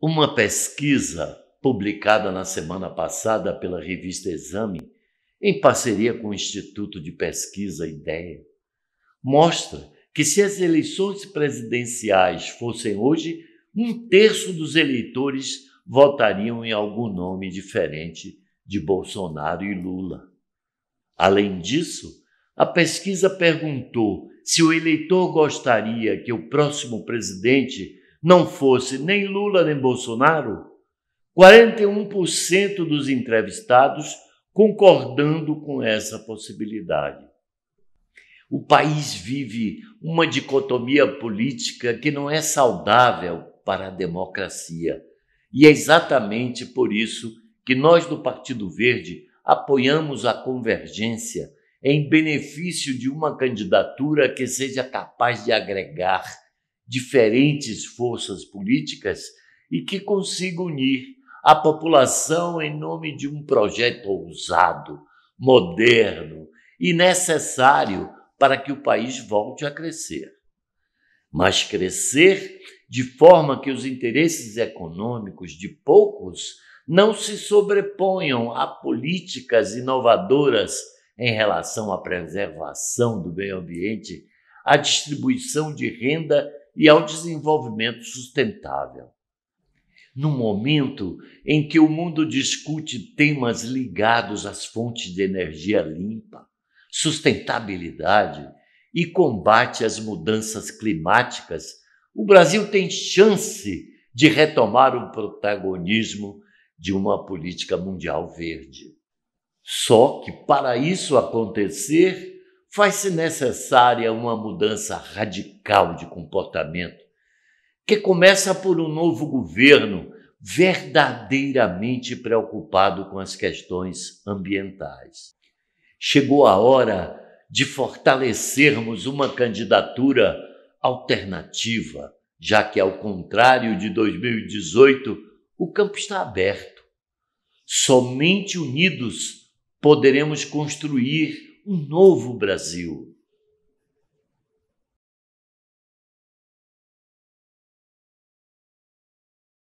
Uma pesquisa publicada na semana passada pela revista Exame, em parceria com o Instituto de Pesquisa Ideia, mostra que se as eleições presidenciais fossem hoje, um terço dos eleitores votariam em algum nome diferente de Bolsonaro e Lula. Além disso, a pesquisa perguntou se o eleitor gostaria que o próximo presidente não fosse nem Lula nem Bolsonaro, 41% dos entrevistados concordando com essa possibilidade. O país vive uma dicotomia política que não é saudável para a democracia. E é exatamente por isso que nós do Partido Verde apoiamos a convergência em benefício de uma candidatura que seja capaz de agregar diferentes forças políticas e que consiga unir a população em nome de um projeto ousado, moderno e necessário para que o país volte a crescer. Mas crescer de forma que os interesses econômicos de poucos não se sobreponham a políticas inovadoras em relação à preservação do meio ambiente, à distribuição de renda e ao desenvolvimento sustentável. No momento em que o mundo discute temas ligados às fontes de energia limpa, sustentabilidade e combate às mudanças climáticas, o Brasil tem chance de retomar o protagonismo de uma política mundial verde. Só que para isso acontecer, faz-se necessária uma mudança radical de comportamento, que começa por um novo governo verdadeiramente preocupado com as questões ambientais. Chegou a hora de fortalecermos uma candidatura alternativa, já que, ao contrário de 2018, o campo está aberto. Somente unidos poderemos construir um novo Brasil.